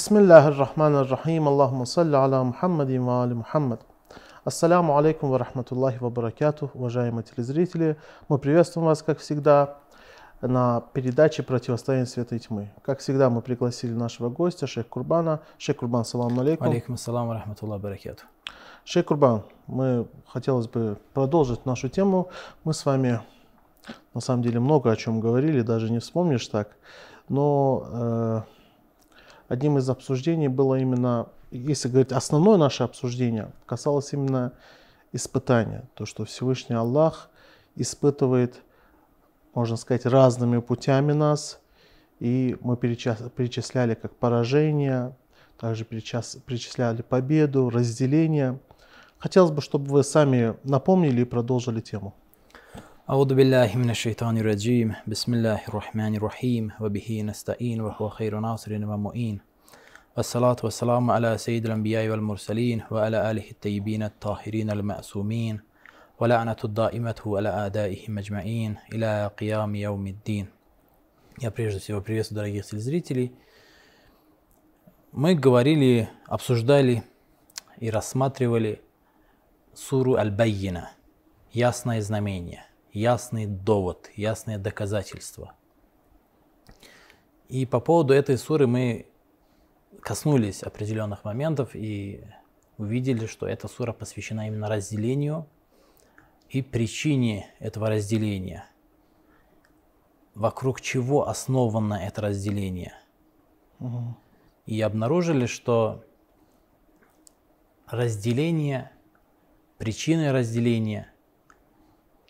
بسم الله الرحمن الرحيم اللهم صل على محمد وعلى محمد Ассаляму алейкум ва рахматуллахи ва баракату, уважаемые телезрители. Мы приветствуем вас, как всегда, на передаче «Противостояние света и тьмы». Как всегда, мы пригласили нашего гостя, шейх Курбана. Шейх Курбан, салам алейкум. Алейкум салам ва рахматуллахи баракату. Шейх Курбан, мы хотелось бы продолжить нашу тему. Мы с вами, на самом деле, много о чем говорили, даже не вспомнишь так. Но э, одним из обсуждений было именно, если говорить, основное наше обсуждение касалось именно испытания. То, что Всевышний Аллах испытывает, можно сказать, разными путями нас. И мы перечисляли как поражение, также перечисляли победу, разделение. Хотелось бы, чтобы вы сами напомнили и продолжили тему. أعوذ بالله من الشيطان الرجيم بسم الله الرحمن الرحيم وبه نستعين وهو خير ناصر ومؤين والصلاة والسلام على سيد الأنبياء والمرسلين وعلى آله الطيبين الطاهرين المأسومين ولعنة الدائمة على أعدائه مجمعين إلى قيام يوم الدين Я прежде всего приветствую дорогих телезрителей. Мы говорили, обсуждали и рассматривали суру Аль-Байина, ясное знамение. ясный довод, ясное доказательство. И по поводу этой суры мы коснулись определенных моментов и увидели, что эта сура посвящена именно разделению и причине этого разделения. Вокруг чего основано это разделение? Угу. И обнаружили, что разделение, причины разделения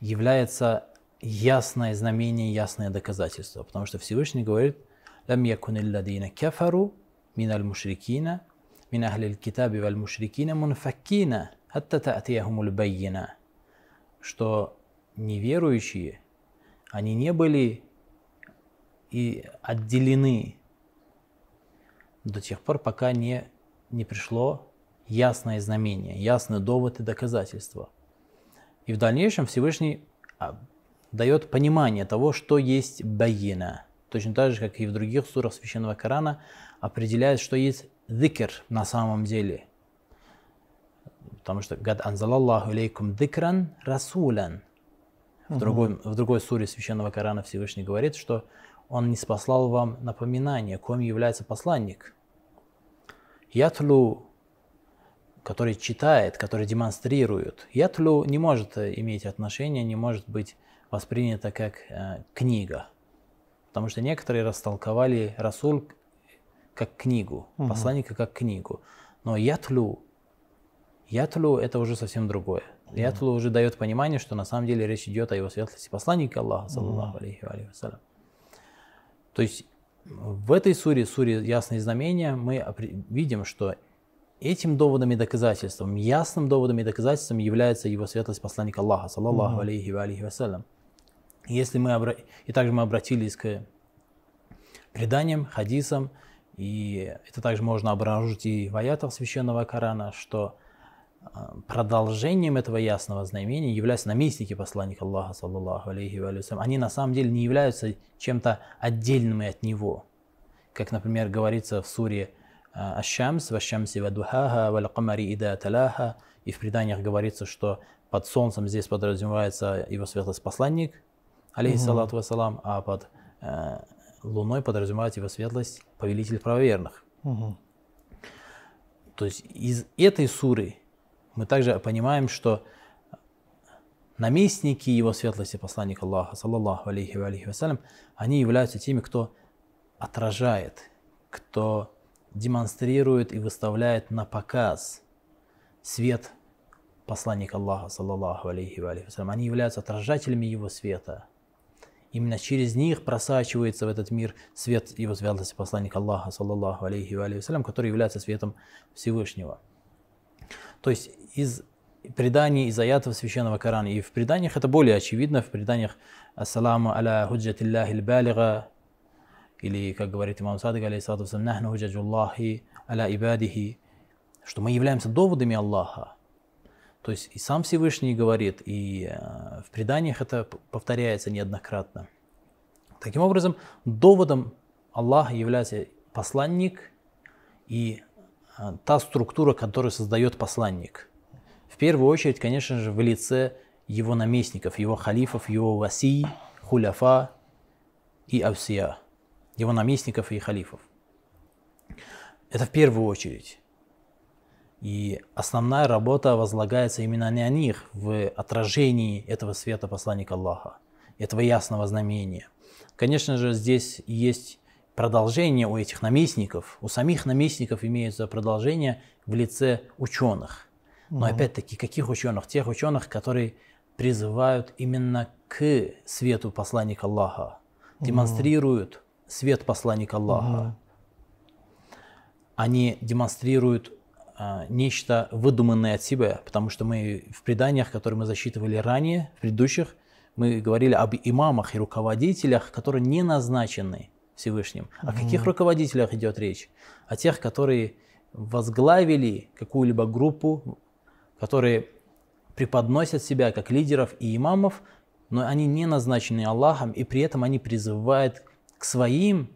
является ясное знамение, ясное доказательство. Потому что Всевышний говорит, «Лам якун илладина кефару мин аль мушрикина, мин ахли аль китаби валь мушрикина мунфаккина, хатта та'тияхумуль байина». Что неверующие, они не были и отделены до тех пор, пока не, не пришло ясное знамение, ясный довод и доказательство – и в дальнейшем Всевышний а, дает понимание того, что есть баина. Точно так же, как и в других сурах Священного Корана, определяет, что есть дикр на самом деле. Потому что «Гад анзалаллаху лейкум дикран расулян». В, другой, в другой суре Священного Корана Всевышний говорит, что он не спаслал вам напоминание, кем является посланник. Ятлу который читает, который демонстрирует. Ятлю не может э, иметь отношения, не может быть воспринято как э, книга. Потому что некоторые растолковали Расуль как книгу, угу. посланника как книгу. Но ятлю, ятлю это уже совсем другое. Угу. Ятлю уже дает понимание, что на самом деле речь идет о его светлости посланника Аллаха, саллаху алейхи вассалям. То есть в этой суре, суре «Ясные знамения», мы видим, что Этим доводом и доказательством, ясным доводом и доказательством является его светлость Посланник Аллаха, саллаллаху mm-hmm. алейхи ва алейхи вассалям. Если мы обра... И также мы обратились к преданиям, хадисам, и это также можно обнаружить и в аятах Священного Корана, что э, продолжением этого ясного знамения являются наместники посланника Аллаха, саллаллаху алейхи ва алейхи Они на самом деле не являются чем-то отдельным от него. Как, например, говорится в суре Ащамс, Вашамси Вадухаха, Валякамари Ида Таляха. И в преданиях говорится, что под солнцем здесь подразумевается его светлость посланник, алейхиссалату вассалам, а под э, луной подразумевается его светлость повелитель правоверных. Угу. То есть из этой суры мы также понимаем, что наместники его светлости, посланник Аллаха, саллаллаху алейхи ва алейхи вассалям, они являются теми, кто отражает, кто демонстрирует и выставляет на показ свет посланника Аллаха, саллаллаху алейхи ва алейхи Они являются отражателями его света. Именно через них просачивается в этот мир свет его святости посланника Аллаха, саллаллаху алейхи ва алейхи который является светом Всевышнего. То есть из преданий, из аятов Священного Корана. И в преданиях это более очевидно, в преданиях «Ассаламу аля худжатилляхи балига или, как говорит имам Садыг, «Нахну худжаджуллахи аля ибадихи», что мы являемся доводами Аллаха. То есть и сам Всевышний говорит, и э, в преданиях это повторяется неоднократно. Таким образом, доводом Аллаха является посланник и э, та структура, которую создает посланник. В первую очередь, конечно же, в лице его наместников, его халифов, его васий, хуляфа и авсия его наместников и халифов. Это в первую очередь. И основная работа возлагается именно на них в отражении этого света посланника Аллаха, этого ясного знамения. Конечно же, здесь есть продолжение у этих наместников. У самих наместников имеется продолжение в лице ученых. Но mm опять-таки, каких ученых? Тех ученых, которые призывают именно к свету посланника Аллаха, демонстрируют свет посланника Аллаха. Угу. Они демонстрируют а, нечто выдуманное от себя, потому что мы в преданиях, которые мы засчитывали ранее, в предыдущих, мы говорили об имамах и руководителях, которые не назначены Всевышним. О каких руководителях идет речь? О тех, которые возглавили какую-либо группу, которые преподносят себя как лидеров и имамов, но они не назначены Аллахом, и при этом они призывают к своим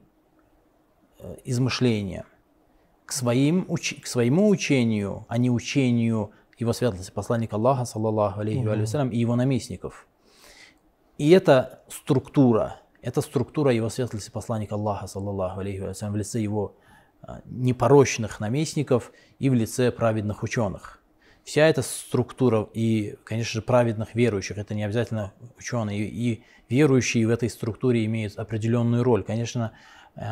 измышлениям, к, своим, уч- к своему учению, а не учению его святости посланника Аллаха, саллаллаху алейхи угу. вассалям, и его наместников. И эта структура, эта структура его светлости посланника Аллаха, саллаллаху алейхи вассалям, в лице его непорочных наместников и в лице праведных ученых – Вся эта структура и, конечно же, праведных верующих, это не обязательно ученые, и верующие в этой структуре имеют определенную роль. Конечно, э,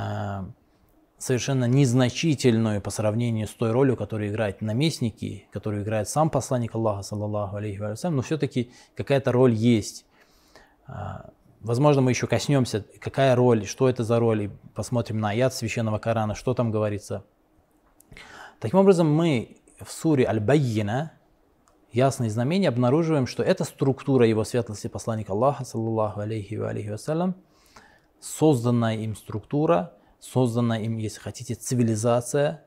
совершенно незначительную по сравнению с той ролью, которую играют наместники, которую играет сам посланник Аллаха, саллаллаху алейхи вассалям, но все-таки какая-то роль есть. Э, возможно, мы еще коснемся, какая роль, что это за роль, и посмотрим на аят Священного Корана, что там говорится. Таким образом, мы в суре Аль-Байина, ясные знамения, обнаруживаем, что эта структура его светлости посланника Аллаха, саллаллаху алейхи ва алейхи вассалям, созданная им структура, созданная им, если хотите, цивилизация,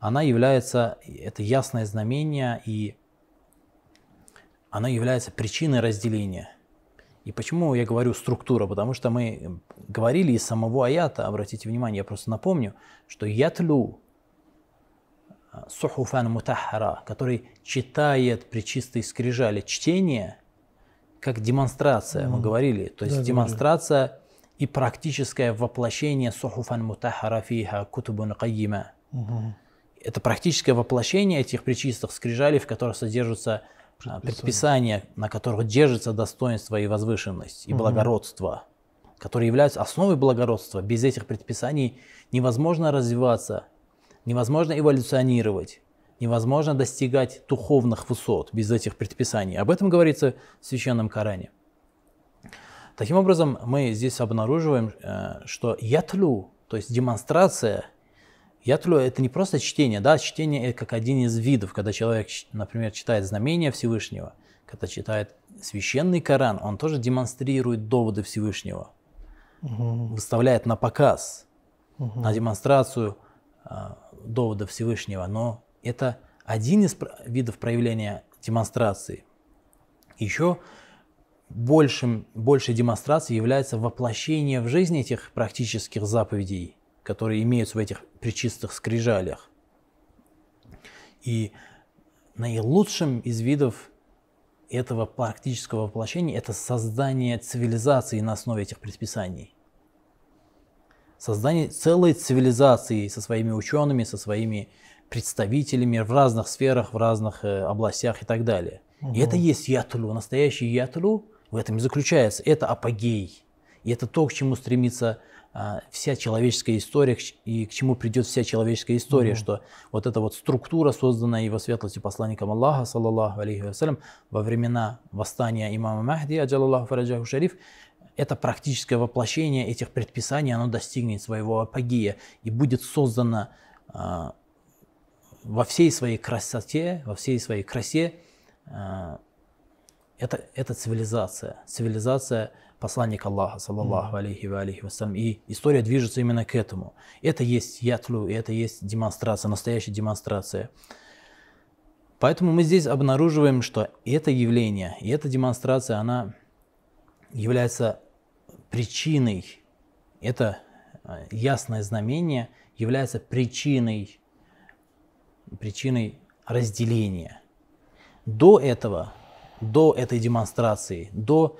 она является, это ясное знамение, и она является причиной разделения. И почему я говорю структура? Потому что мы говорили из самого аята, обратите внимание, я просто напомню, что ятлю Сухуфан Мутахара, который читает при чистой скрижали чтение, как демонстрация, mm мы говорили. То есть да, демонстрация и практическое воплощение Сухуфан Мутахара фиха кутубун кайима. Это практическое воплощение этих причистых скрижалей, в которых содержатся а, предписания, предписания на которых держится достоинство и возвышенность, и mm-hmm. благородство, которые являются основой благородства. Без этих предписаний невозможно развиваться, Невозможно эволюционировать, невозможно достигать духовных высот без этих предписаний. Об этом говорится в Священном Коране. Таким образом, мы здесь обнаруживаем, э, что ятлю, то есть демонстрация, ятлю – это не просто чтение, да, чтение – это как один из видов, когда человек, например, читает знамения Всевышнего, когда читает священный Коран, он тоже демонстрирует доводы Всевышнего, угу. выставляет на показ, угу. на демонстрацию а, довода Всевышнего, но это один из видов проявления демонстрации. Еще большим, большей демонстрацией является воплощение в жизни этих практических заповедей, которые имеются в этих причистых скрижалях. И наилучшим из видов этого практического воплощения – это создание цивилизации на основе этих предписаний создание целой цивилизации со своими учеными, со своими представителями в разных сферах, в разных э, областях и так далее. Угу. И это есть ятлю. Настоящий ятлю в этом и заключается. Это апогей. И это то, к чему стремится а, вся человеческая история и к чему придет вся человеческая история, угу. что вот эта вот структура, созданная его светлостью посланником Аллаха, саллаллаху алейхи вассалям, во времена восстания имама Махди, аджалаллаху фараджаху шариф, это практическое воплощение этих предписаний, оно достигнет своего апогея и будет создано а, во всей своей красоте, во всей своей красе а, это, это цивилизация, цивилизация посланника Аллаха, саллаллаху алейхи ва алейхи вассалям. И история движется именно к этому. Это есть ятлю, это есть демонстрация, настоящая демонстрация. Поэтому мы здесь обнаруживаем, что это явление, и эта демонстрация, она является причиной, это а, ясное знамение является причиной, причиной разделения. До этого, до этой демонстрации, до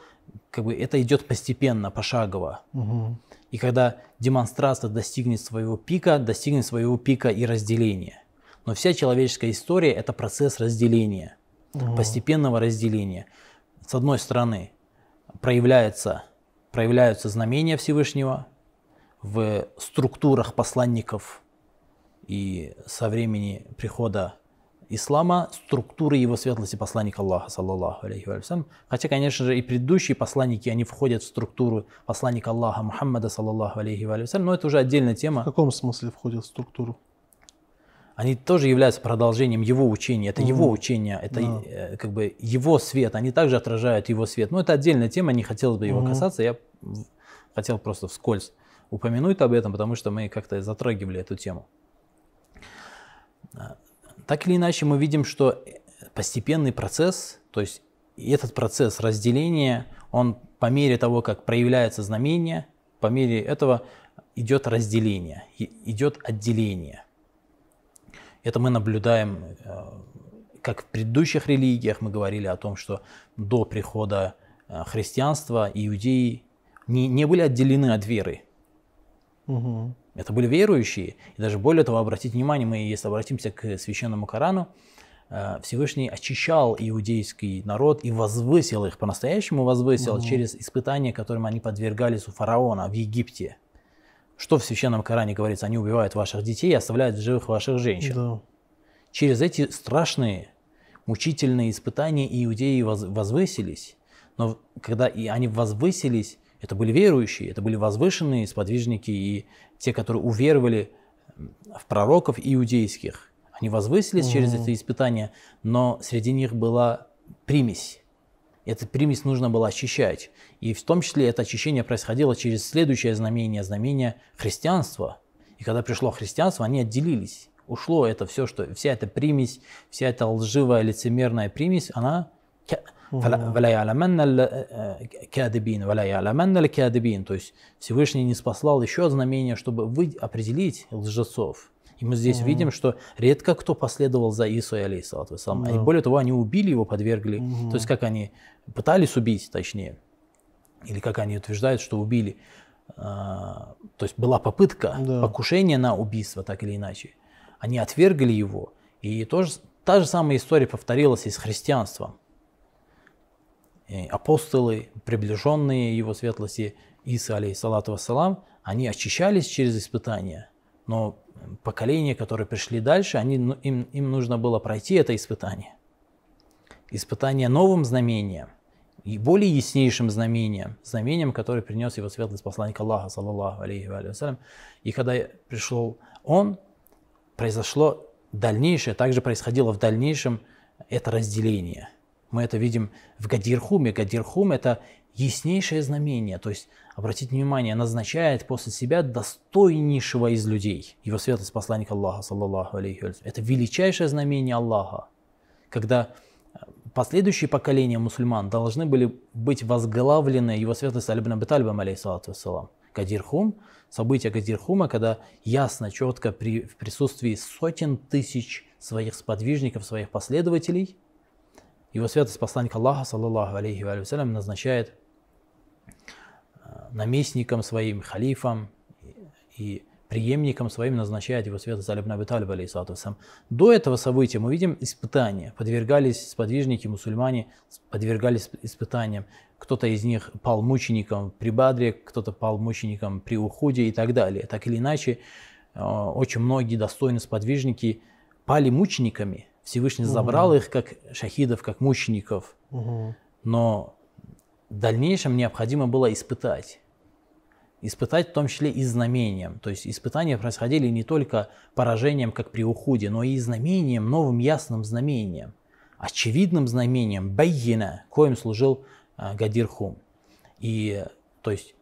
как бы это идет постепенно, пошагово. Угу. И когда демонстрация достигнет своего пика, достигнет своего пика и разделения. Но вся человеческая история это процесс разделения, угу. постепенного разделения. С одной стороны проявляется проявляются знамения Всевышнего в структурах посланников и со времени прихода ислама структуры его светлости посланника Аллаха, саллаллаху алейхи вассалям. Хотя, конечно же, и предыдущие посланники, они входят в структуру посланника Аллаха Мухаммада, саллаллаху алейхи вассалям, но это уже отдельная тема. В каком смысле входят в структуру? Они тоже являются продолжением его учения, это угу. его учение, это да. Э, как бы его свет, они также отражают его свет. Но это отдельная тема, не хотелось бы его угу. касаться, я хотел просто вскользь упомянуть об этом, потому что мы как-то затрагивали эту тему. Так или иначе, мы видим, что постепенный процесс, то есть этот процесс разделения, он по мере того, как проявляется знамение, по мере этого идет разделение, идет отделение. Это мы наблюдаем, э, как в предыдущих религиях мы говорили о том, что до прихода э, христианства иудеи не, не были отделены от веры. Угу. Это были верующие. И даже более того, обратите внимание, мы, если обратимся к священному Корану, э, Всевышний очищал иудейский народ и возвысил их, по-настоящему возвысил угу. через испытания, которым они подвергались у фараона в Египте. Что в священном Коране говорится? Они убивают ваших детей и оставляют в живых ваших женщин. Да. Через эти страшные, мучительные испытания иудеи возвысились. Но когда и они возвысились, это были верующие, это были возвышенные сподвижники и те, которые уверовали в пророков иудейских. Они возвысились угу. через это испытание, но среди них была примесь. Эту примесь нужно было очищать. И в том числе это очищение происходило через следующее знамение, знамение христианства. И когда пришло христианство, они отделились. Ушло это все, что вся эта примесь, вся эта лживая, лицемерная примесь, она Валя яляманна кадыбин, валя яляманна кадыбин. То есть Всевышний не спаслал еще одно знамение, чтобы вы определить лжецов. И мы здесь mm-hmm. видим, что редко кто последовал за Иисусом алейхиссалату вассалам. Yeah. А и более того, они убили его, подвергли. Mm-hmm. То есть как они пытались убить, точнее. Или как они утверждают, что убили. А, то есть была попытка, yeah. покушение на убийство, так или иначе. Они отвергли его. И тоже, та же самая история повторилась и с христианством. Э, апостолы, приближенные его светлости Иса, алейхиссалату вассалам, они очищались через испытания, но поколения, которые пришли дальше, они, ну, им, им нужно было пройти это испытание. Испытание новым знамением и более яснейшим знамением, знамением, которое принес его светлость посланник Аллаха, саллаллаху алейхи вассалям. И когда пришел он, произошло дальнейшее, также происходило в дальнейшем это разделение – мы это видим в Гадирхуме. Гадирхум – это яснейшее знамение, то есть, обратите внимание, назначает после себя достойнейшего из людей. Его светлость посланник Аллаха, саллаллаху алейхи Это величайшее знамение Аллаха, когда э, последующие поколения мусульман должны были быть возглавлены его светлость Алибн Абитальбам, алейхиссалату вассалам. Кадирхум, событие Кадирхума, когда ясно, четко при, в присутствии сотен тысяч своих сподвижников, своих последователей – его святость посланник Аллаха, саллаллаху алейхи ва салям, назначает э, наместником своим, халифом и преемником своим назначает его святость Алибн Абиталиб, алейхиссалату До этого события мы видим испытания. Подвергались сподвижники, мусульмане, подвергались испытаниям. Кто-то из них пал мучеником при Бадре, кто-то пал мучеником при Ухуде и так далее. Так или иначе, э, очень многие достойные сподвижники пали мучениками, Всевышний угу. забрал их как шахидов, как мучеников. Угу. Но в дальнейшем необходимо было испытать. Испытать в том числе и знамением. То есть испытания происходили не только поражением, как при уходе, но и знамением, новым ясным знамением. Очевидным знамением, байина, коим служил э, Гадир И то есть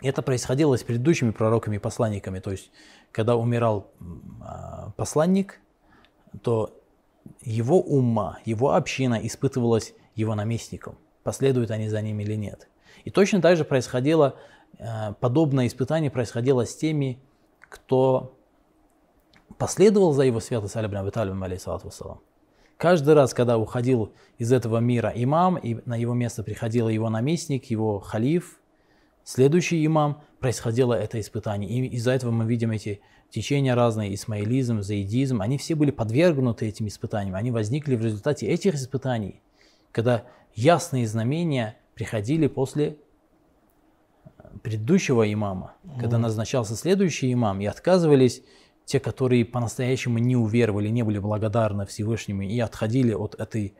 это происходило с предыдущими пророками и посланниками. То есть когда умирал э, посланник, то его ума, его община испытывалась его наместником, последуют они за ним или нет. И точно так же происходило, э, подобное испытание происходило с теми, кто последовал за его святость Али Абу Талибом, алейсалату Каждый раз, когда уходил из этого мира имам, и на его место приходил его наместник, его халиф, Следующий имам происходило это испытание. И из-за этого мы видим эти течения разные, исмаилизм, заидизм, они все были подвергнуты этим испытаниям. Они возникли в результате этих испытаний, когда ясные знамения приходили после э, предыдущего имама, когда назначался следующий имам, и отказывались те, которые по-настоящему не уверовали, не были благодарны Всевышнему и отходили от этой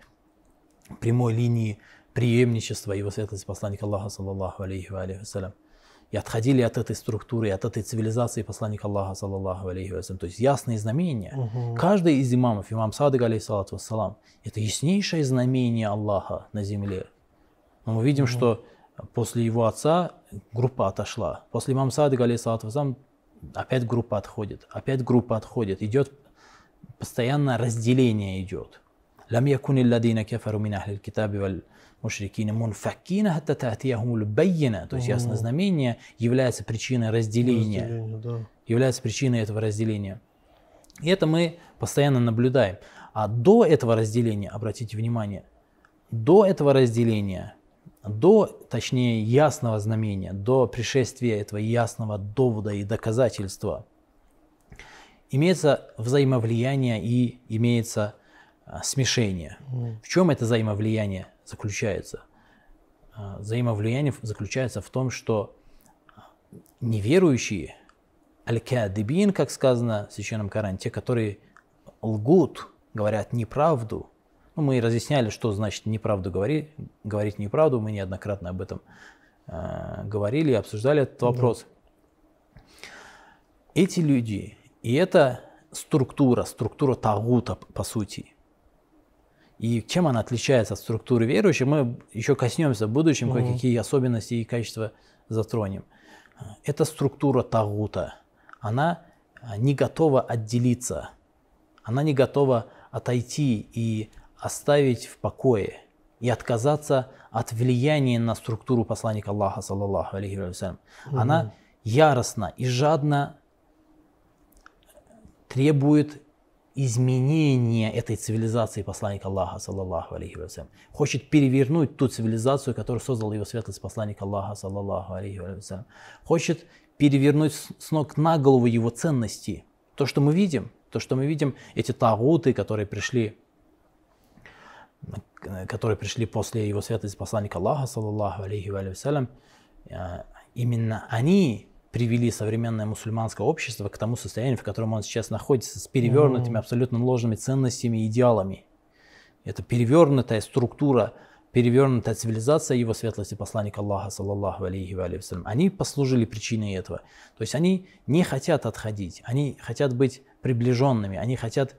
прямой линии преемничества его светлости посланника Аллаха, саллаллаху алейхи ва алейхи и отходили от этой структуры, от этой цивилизации посланника Аллаха, саллаллаху алейхи вассалям. То есть ясные знамения. Угу. Каждый из имамов, имам Садыг, алейхиссалату вассалам, это яснейшее знамение Аллаха на земле. Но мы видим, угу. что после его отца группа отошла. После имама Садыга, алейхиссалату вассалам, опять группа отходит, опять группа отходит. Идет постоянное разделение идет. لم يكن الذين كفروا من أهل الكتاب мушрикина мунфакина хатта таатияхумуль байина. То есть ясное знамение является причиной разделения. разделения да. Является причиной этого разделения. И это мы постоянно наблюдаем. А до этого разделения, обратите внимание, до этого разделения, до, точнее, ясного знамения, до пришествия этого ясного довода и доказательства, имеется взаимовлияние и имеется а, смешение. В чем это взаимовлияние? заключается? А, взаимовлияние заключается в том, что неверующие, аль-кадибин, как сказано в Священном Коране, те, которые лгут, говорят неправду. Ну, мы разъясняли, что значит неправду говорить, говорить неправду, мы неоднократно об этом э, говорили, обсуждали этот вопрос. Да. Эти люди и эта структура, структура Тагута, по сути, и чем она отличается от структуры верующих, мы еще коснемся в будущем, угу. какие особенности и качества затронем. Эта структура тагута, она э, не готова отделиться, она не готова отойти и оставить в покое и отказаться от влияния на структуру посланника Аллаха, саллаллаху алейхи вассалям. Угу. Она яростно и жадно требует изменение этой цивилизации посланника Аллаха, саллаллаху алейхи вассалям. Хочет перевернуть ту цивилизацию, которую создал его светлость посланник Аллаха, саллаллаху алейхи вассалям. Хочет перевернуть с ног на голову его ценности. То, что мы видим, то, что мы видим, эти тагуты, которые пришли которые пришли после его святости посланника Аллаха, саллаллаху алейхи вассалям, э, именно они привели современное мусульманское общество к тому состоянию, в котором он сейчас находится, с перевернутыми, абсолютно ложными ценностями и идеалами. Это перевернутая структура, перевернутая цивилизация его светлости посланника Аллаха, саллаллаху алейхи ва алейхи Они послужили причиной этого. То есть они не хотят отходить, они хотят быть приближенными, они хотят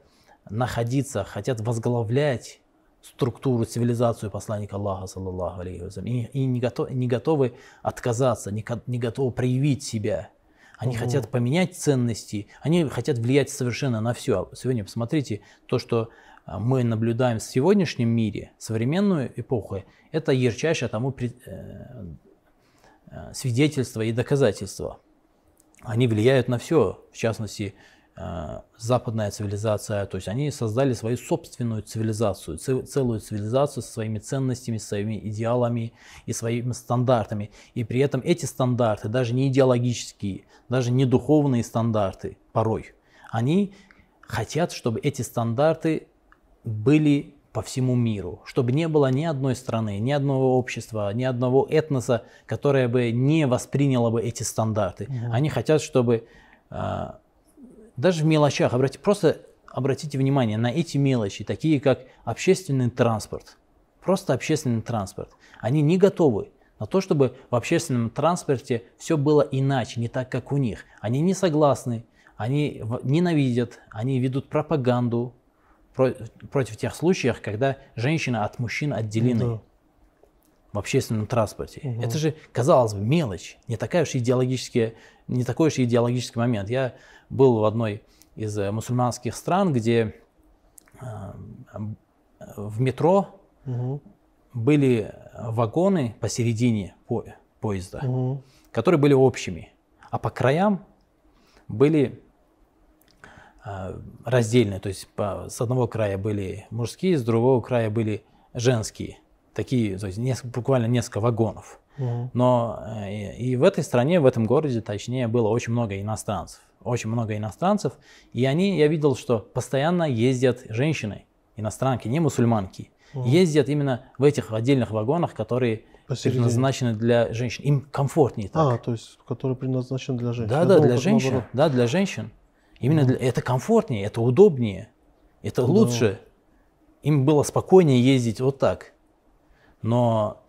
находиться, хотят возглавлять структуру, цивилизацию посланника Аллаха, саллаллаху алейхи и, и не, готов, не готовы отказаться, не, не готовы проявить себя. Они угу. хотят поменять ценности, они хотят влиять совершенно на все. Сегодня посмотрите, то, что а, мы наблюдаем в сегодняшнем мире, современную эпоху, это ярчайшее тому при, э, э свидетельство и доказательство. Они влияют на все, в частности, Э, западная цивилизация, то есть они создали свою собственную цивилизацию, целую цивилизацию со своими ценностями, своими идеалами и своими стандартами. И при этом эти стандарты, даже не идеологические, даже не духовные стандарты порой, они хотят, чтобы эти стандарты были по всему миру, чтобы не было ни одной страны, ни одного общества, ни одного этноса, которое бы не восприняло бы эти стандарты. mm Они хотят, чтобы э, даже в мелочах, обратите, просто обратите внимание на эти мелочи, такие как общественный транспорт. Просто общественный транспорт. Они не готовы на то, чтобы в общественном транспорте все было иначе, не так, как у них. Они не согласны, они ненавидят, они ведут пропаганду против тех случаев, когда женщина от мужчин отделены. Ну да в общественном транспорте. Угу. Это же, казалось бы, мелочь, не, такая уж идеологически, не такой уж идеологический момент. Я был в одной из э, мусульманских стран, где эм, в метро угу. были вагоны посередине по поезда, угу. которые были общими, а по краям были э, раздельные, то есть по, с одного края были мужские, с другого края были женские такие, то есть несколько, буквально несколько вагонов. Угу. Но э, и, и в этой стране, в этом городе, точнее, было очень много иностранцев. Очень много иностранцев. И они, я видел, что постоянно ездят женщины, иностранки, не мусульманки. Угу. Ездят именно в этих отдельных вагонах, которые Посередине. предназначены для женщин. Им комфортнее а, так. А, то есть, которые предназначены для женщин. Да, да, думал, для женщин. Да, для женщин. Именно для, это комфортнее, это удобнее, это да. лучше. Им было спокойнее ездить вот так. Но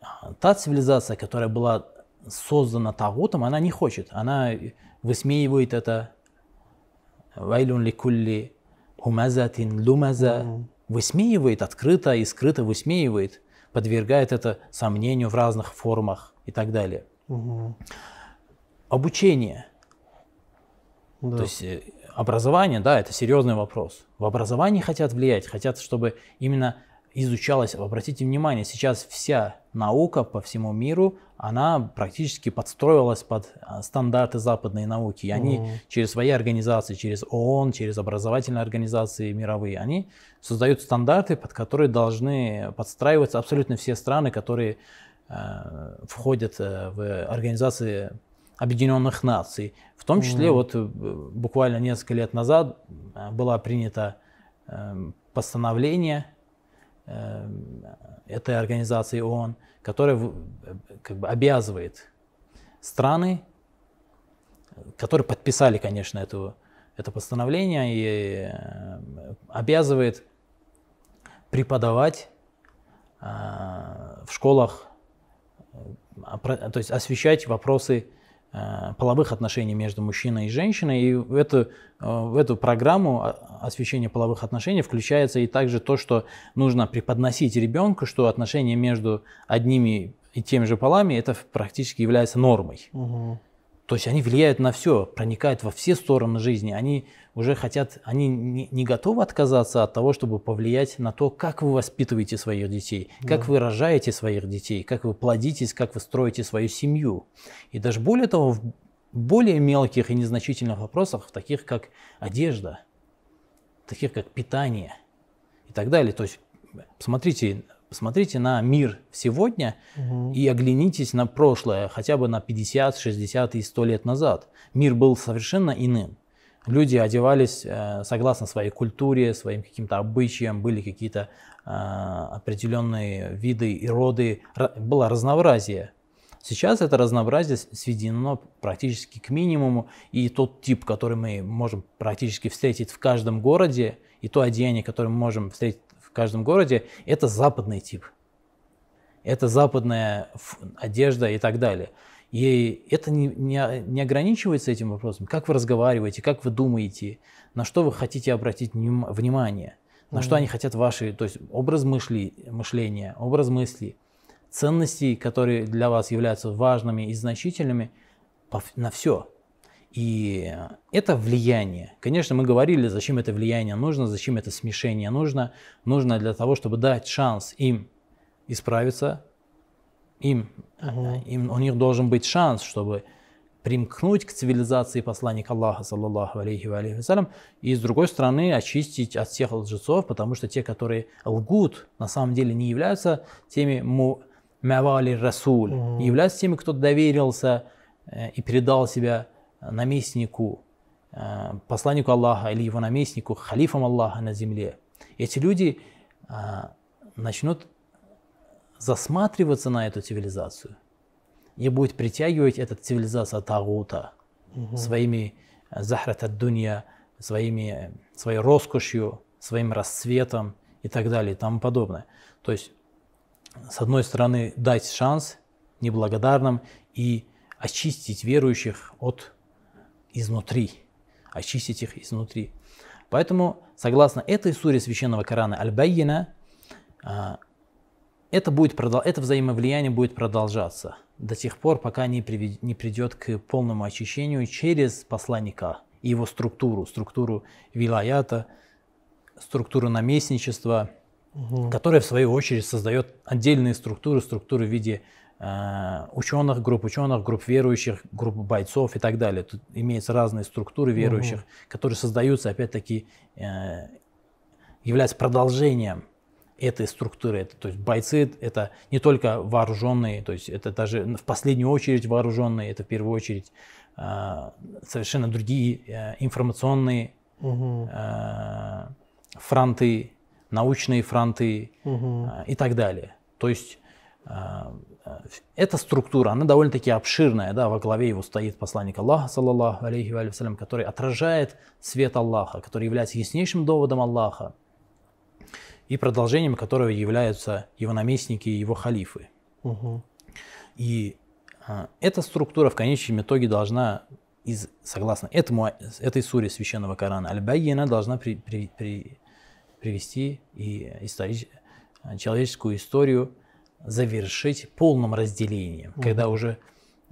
а, та цивилизация, которая была создана Тагутом, она не хочет. Она высмеивает это. Вайлюн ликулли хумазатин лумаза. Высмеивает открыто и скрыто высмеивает. Подвергает это сомнению в разных формах и так далее. Угу. Обучение. Да. То есть э, образование, да, это серьезный вопрос. В образовании хотят влиять, хотят, чтобы именно изучалась, обратите внимание, сейчас вся наука по всему миру, она практически подстроилась под а, стандарты западной науки. И они mm-hmm. через свои организации, через ООН, через образовательные организации мировые, они создают стандарты, под которые должны подстраиваться абсолютно все страны, которые э, входят э, в организации Объединенных Наций. В том числе mm-hmm. вот э, буквально несколько лет назад э, была принято э, эм, постановление Эм, этой организации ООН, которая э, как бы обязывает страны, которые подписали, конечно, эту, это постановление, и э, обязывает преподавать э, в школах, то есть освещать вопросы Э, половых отношений между мужчиной и женщиной. И в эту, э, в эту программу а, освещения половых отношений включается и также то, что нужно преподносить ребенку, что отношения между одними и теми же полами это практически является нормой. Угу. То есть они влияют на все, проникают во все стороны жизни. Они уже хотят, они не, не готовы отказаться от того, чтобы повлиять на то, как вы воспитываете своих детей, как да. вы рожаете своих детей, как вы плодитесь, как вы строите свою семью. И даже более того, в более мелких и незначительных вопросах, в таких как одежда, таких как питание и так далее. То есть, посмотрите, Посмотрите на мир сегодня угу. и оглянитесь на прошлое, хотя бы на 50, 60 и 100 лет назад. Мир был совершенно иным. Люди одевались э, согласно своей культуре, своим каким-то обычаям, были какие-то э, определенные виды и роды, было разнообразие. Сейчас это разнообразие сведено практически к минимуму, и тот тип, который мы можем практически встретить в каждом городе, и то одеяние, которое мы можем встретить в каждом городе, это западный тип. Это западная одежда и так далее. И это не, не, не ограничивается этим вопросом. Как вы разговариваете, как вы думаете, на что вы хотите обратить внимание, на mm-hmm. что они хотят ваши, то есть образ мышли, мышления, образ мысли, ценностей которые для вас являются важными и значительными, на все. И это влияние. Конечно, мы говорили, зачем это влияние нужно, зачем это смешение нужно. Нужно для того, чтобы дать шанс им исправиться. Им, угу. им у них должен быть шанс, чтобы примкнуть к цивилизации посланника Аллаха, саллаллаху алейхи ва алейхи вассалям, и с другой стороны очистить от всех лжецов, потому что те, которые лгут, на самом деле не являются теми му мавали расуль, mm являются теми, кто доверился э, и передал себя наместнику, э, посланнику Аллаха или его наместнику, халифам Аллаха на земле, эти люди э, начнут засматриваться на эту цивилизацию и будет притягивать эту цивилизация Тагута угу. своими э, захрата дунья, своими, своей роскошью, своим расцветом и так далее и тому подобное. То есть, с одной стороны, дать шанс неблагодарным и очистить верующих от изнутри, очистить их изнутри. Поэтому, согласно этой суре священного Корана Аль-Байина, а, это, будет, это взаимовлияние будет продолжаться до тех пор, пока не, привед, не придет к полному очищению через посланника и его структуру, структуру вилаята, структуру наместничества, угу. которая в свою очередь создает отдельные структуры, структуры в виде Э, ученых групп, ученых групп, верующих групп бойцов и так далее. Тут имеются разные структуры верующих, угу. которые создаются, опять-таки, э, являются продолжением этой структуры. Это, то есть бойцы – это не только вооруженные, то есть это даже в последнюю очередь вооруженные, это в первую очередь э, совершенно другие э, информационные угу. э, фронты, научные фронты угу. э, и так далее. То есть э, эта структура, она довольно-таки обширная, да, во главе его стоит посланник Аллаха, саллаллаху алейхи вассалям, который отражает свет Аллаха, который является яснейшим доводом Аллаха и продолжением которого являются его наместники и его халифы. Угу. И а, эта структура в конечном итоге должна, из, согласно этому, этой суре священного Корана, Аль-Байина должна при, при, при, привести и историч, а, человеческую историю завершить полным разделением, угу. когда уже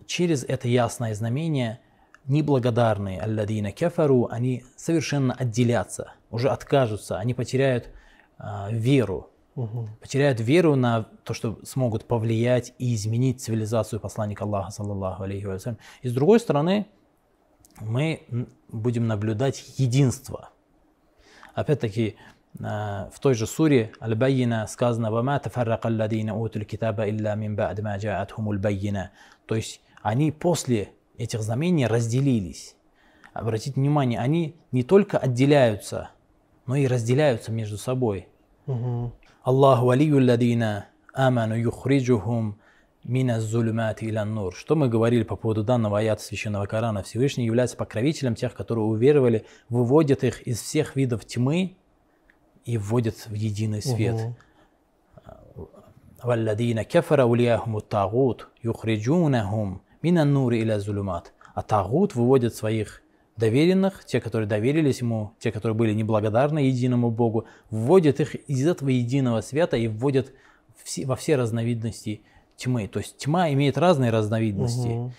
через это ясное знамение неблагодарные алладина кефару, они совершенно отделятся, уже откажутся, они потеряют э, веру, угу. потеряют веру на то, что смогут повлиять и изменить цивилизацию посланника Аллаха, саллаллаху алейхи вассалям. И с другой стороны, мы будем наблюдать единство. Опять-таки, в той же суре Аль-Байина сказано «Вама тафаррака алладина утуль китаба илля мин ба'д ма джа'атхумуль байина». То есть они после этих знамений разделились. Обратите внимание, они не только отделяются, но и разделяются между собой. Аллаху алию Ладина, аману юхриджухум мина зулюмат иля нур. Что мы говорили по поводу данного аята Священного Корана? Всевышний является покровителем тех, которые уверовали, выводит их из всех видов тьмы и вводят в единый свет. «Валладина кефара улияхуму тагут юхриджунахум минан нури иля зулюмат». А тагут выводит своих доверенных, те, которые доверились ему, те, которые были неблагодарны единому Богу, вводит их из этого единого света и вводит во все разновидности тьмы. То есть тьма имеет разные разновидности. Угу.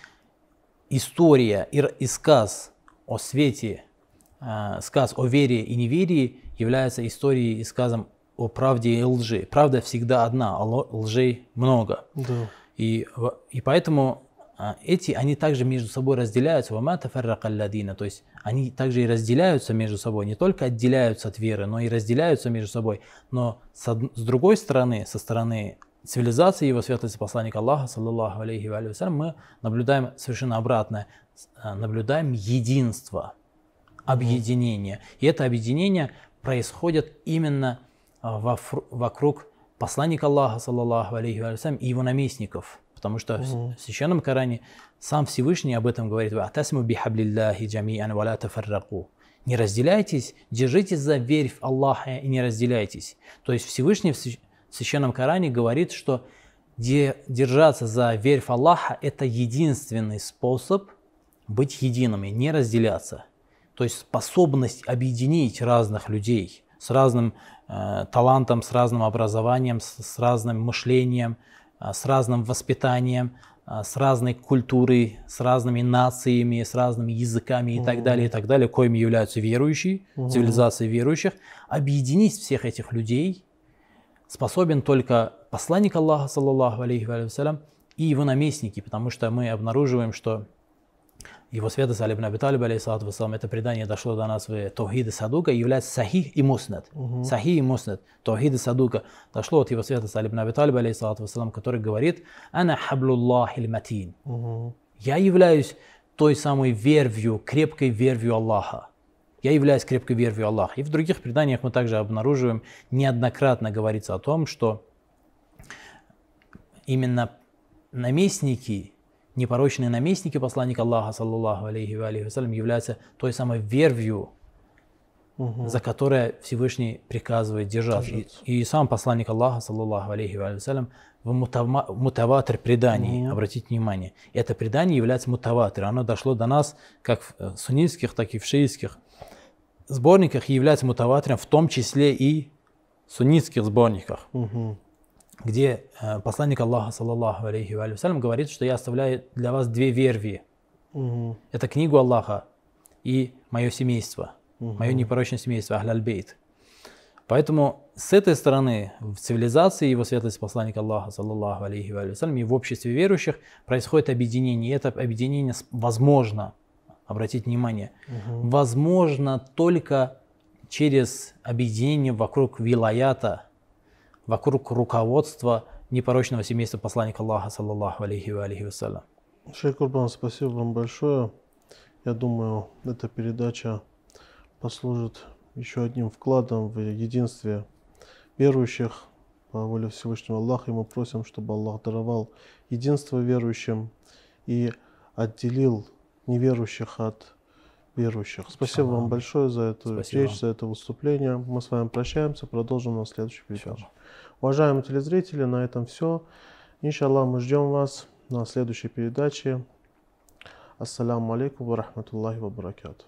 История и, и сказ о свете а, сказ о вере и неверии является историей и сказом о правде и лжи. Правда всегда одна, а лжей много. Да. И, и поэтому а, эти, они также между собой разделяются, то есть они также и разделяются между собой, не только отделяются от веры, но и разделяются между собой. Но с, с другой стороны, со стороны цивилизации его святости посланника Аллаха, саллаллаху алейхи ва мы наблюдаем совершенно обратное, а, наблюдаем единство – объединение. И это объединение происходит именно а, во, вокруг посланника Аллаха, саллаллаху алейхи вассалям, и его наместников. Потому что угу. в Священном Коране сам Всевышний об этом говорит. «Атасму бихаблиллахи джами'ан валя тафарраку». Не разделяйтесь, держитесь за верь в Аллаха и не разделяйтесь. То есть Всевышний в Священном Коране говорит, что держаться за верь в Аллаха – это единственный способ быть едиными, не разделяться. То есть способность объединить разных людей с разным э, талантом, с разным образованием, с, с разным мышлением, э, с разным воспитанием, э, с разной культурой, с разными нациями, с разными языками и mm так далее, и так далее, коими являются верующие, mm цивилизации верующих, объединить всех этих людей способен только посланник Аллаха, саллаллаху алейхи и его наместники, потому что мы обнаруживаем, что его света Салибн Аби Талиб, алейсалату это предание дошло до нас в Тавхиде Садука, является Сахих и Муснат. Угу. Сахих и Муснат, Тавхиде Садука, дошло от его света Салибн Аби Талиб, алейсалату вассалам, который говорит «Ана хаблуллах матин». Угу. «Я являюсь той самой вервью, крепкой вервью Аллаха». «Я являюсь крепкой вервью Аллаха». И в других преданиях мы также обнаруживаем, неоднократно говорится о том, что именно наместники – непорочные наместники посланника Аллаха, саллаллаху алейхи ва алейхи вассалям, являются той самой вервью, угу. за которое Всевышний приказывает держаться. держаться. И, и сам посланник Аллаха, саллаллаху алейхи ва алейхи в мутава, мутаватр преданий, угу. обратите внимание, это предание является мутаватр, оно дошло до нас как в э, суннитских, так и в шиитских сборниках является мутаватром, в том числе и в суннитских сборниках. Угу где э, посланник Аллаха, саллаллаху алейхи ва салям, говорит, что я оставляю для вас две верви. Угу. Это книгу Аллаха и мое семейство, угу. мое непорочное семейство, Ахляль-Бейт. Поэтому с этой стороны в цивилизации его светлость посланник Аллаха, саллаллаху алейхи ва салям, и в обществе верующих происходит объединение. И это объединение возможно, обратить внимание, угу. возможно только через объединение вокруг вилаята – вокруг руководства непорочного семейства посланника Аллаха, саллаллаху алейхи ва алейхи вассалям. Шейх Курбан, спасибо вам большое. Я думаю, эта передача послужит еще одним вкладом в единстве верующих по воле Всевышнего Аллаха. И мы просим, чтобы Аллах даровал единство верующим и отделил неверующих от верующих. Спасибо вам большое за эту Спасибо. речь, за это выступление. Мы с вами прощаемся, продолжим на следующей передаче. Уважаемые телезрители, на этом все. Иншаллах, мы ждем вас на следующей передаче. Ассаламу алейкум ва рахматуллахи ва баракату.